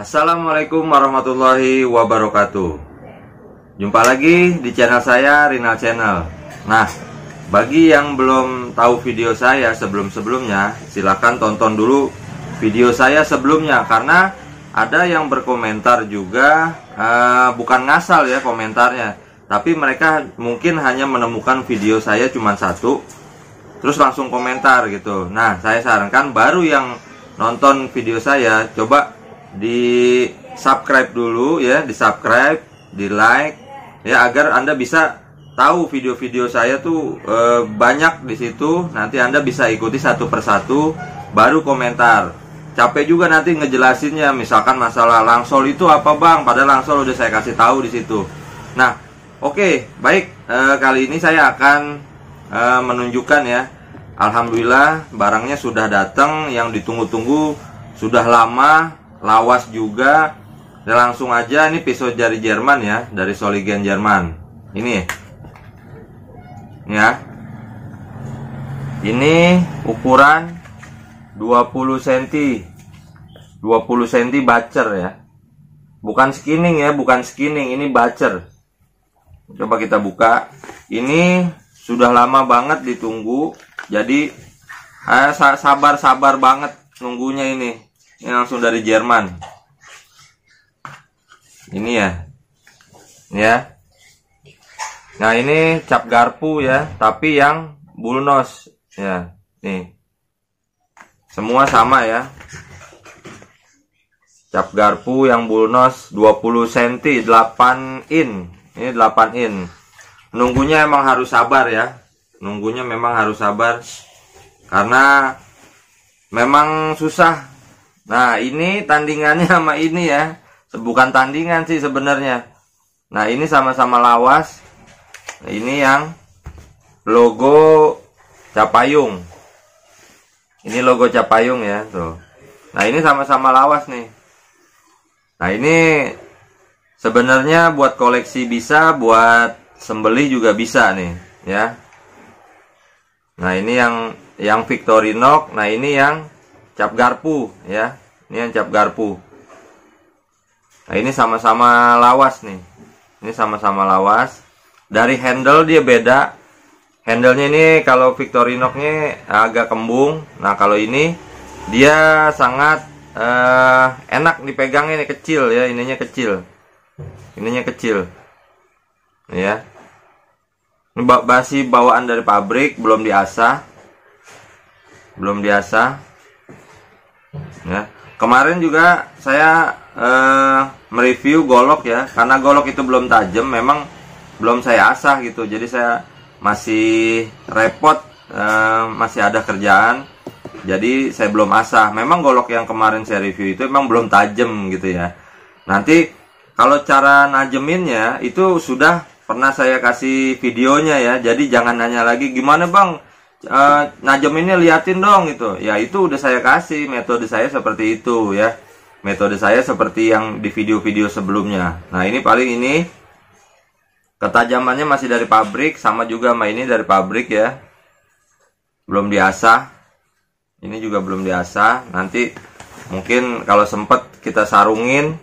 Assalamualaikum warahmatullahi wabarakatuh Jumpa lagi di channel saya Rinal Channel Nah bagi yang belum tahu video saya sebelum-sebelumnya silahkan tonton dulu video saya sebelumnya Karena ada yang berkomentar juga uh, bukan ngasal ya komentarnya Tapi mereka mungkin hanya menemukan video saya cuma satu Terus langsung komentar gitu Nah saya sarankan baru yang nonton video saya coba di subscribe dulu ya, di subscribe, di like ya agar Anda bisa tahu video-video saya tuh e, banyak di situ. Nanti Anda bisa ikuti satu persatu baru komentar. Capek juga nanti ngejelasinnya misalkan masalah langsol itu apa Bang? pada langsol udah saya kasih tahu di situ. Nah, oke, okay, baik e, kali ini saya akan e, menunjukkan ya Alhamdulillah barangnya sudah datang yang ditunggu-tunggu sudah lama lawas juga dan langsung aja ini pisau jari Jerman ya dari Soligen Jerman ini ya ini ukuran 20 cm 20 cm bacer ya bukan skinning ya bukan skinning ini bacer coba kita buka ini sudah lama banget ditunggu jadi eh, sabar-sabar banget nunggunya ini ini langsung dari Jerman. Ini ya. Ya. Nah, ini cap garpu ya, tapi yang bulnos ya. Nih. Semua sama ya. Cap garpu yang bulnos 20 cm 8 in. Ini 8 in. Nunggunya emang harus sabar ya. Nunggunya memang harus sabar karena memang susah Nah, ini tandingannya sama ini ya. Bukan tandingan sih sebenarnya. Nah, ini sama-sama lawas. Nah, ini yang logo capayung. Ini logo capayung ya, tuh. Nah, ini sama-sama lawas nih. Nah, ini sebenarnya buat koleksi bisa, buat sembelih juga bisa nih, ya. Nah, ini yang yang Victorinox, nah ini yang cap garpu ya ini yang cap garpu nah ini sama-sama lawas nih ini sama-sama lawas dari handle dia beda handlenya ini kalau Victorinox-nya agak kembung nah kalau ini dia sangat uh, enak dipegang ini kecil ya ininya kecil ininya kecil ya ini basi bawaan dari pabrik belum diasah belum diasah ya kemarin juga saya eh, mereview golok ya karena golok itu belum tajam memang belum saya asah gitu jadi saya masih repot eh, masih ada kerjaan jadi saya belum asah memang golok yang kemarin saya review itu memang belum tajam gitu ya nanti kalau cara najeminnya itu sudah pernah saya kasih videonya ya jadi jangan nanya lagi gimana bang uh, eh, najem ini liatin dong gitu ya itu udah saya kasih metode saya seperti itu ya metode saya seperti yang di video-video sebelumnya nah ini paling ini ketajamannya masih dari pabrik sama juga sama ini dari pabrik ya belum diasah ini juga belum diasah nanti mungkin kalau sempet kita sarungin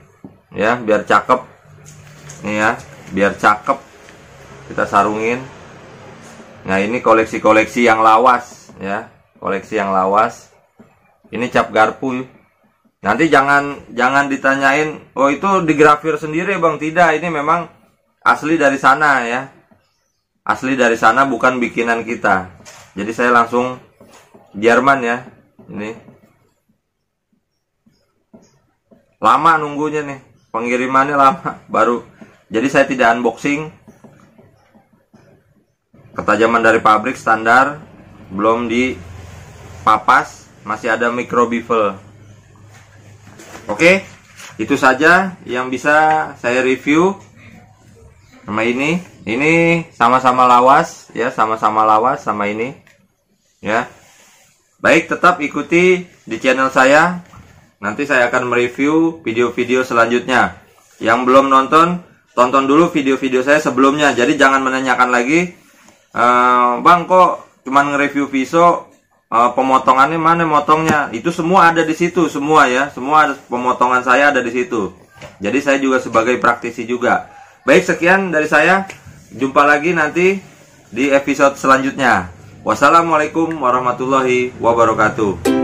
ya biar cakep nih ya biar cakep kita sarungin Nah ini koleksi-koleksi yang lawas ya, koleksi yang lawas. Ini cap garpu. Nanti jangan jangan ditanyain, oh itu digrafir sendiri bang tidak, ini memang asli dari sana ya, asli dari sana bukan bikinan kita. Jadi saya langsung Jerman ya, ini lama nunggunya nih pengirimannya lama baru jadi saya tidak unboxing Ketajaman dari pabrik standar belum di papas masih ada micro bevel. Oke, itu saja yang bisa saya review sama ini. Ini sama-sama lawas ya, sama-sama lawas sama ini. Ya. Baik, tetap ikuti di channel saya. Nanti saya akan mereview video-video selanjutnya. Yang belum nonton, tonton dulu video-video saya sebelumnya. Jadi jangan menanyakan lagi Eh, bang kok cuman nge-review pisau uh, pemotongannya mana motongnya itu semua ada di situ semua ya semua ada, pemotongan saya ada di situ jadi saya juga sebagai praktisi juga baik sekian dari saya jumpa lagi nanti di episode selanjutnya wassalamualaikum warahmatullahi wabarakatuh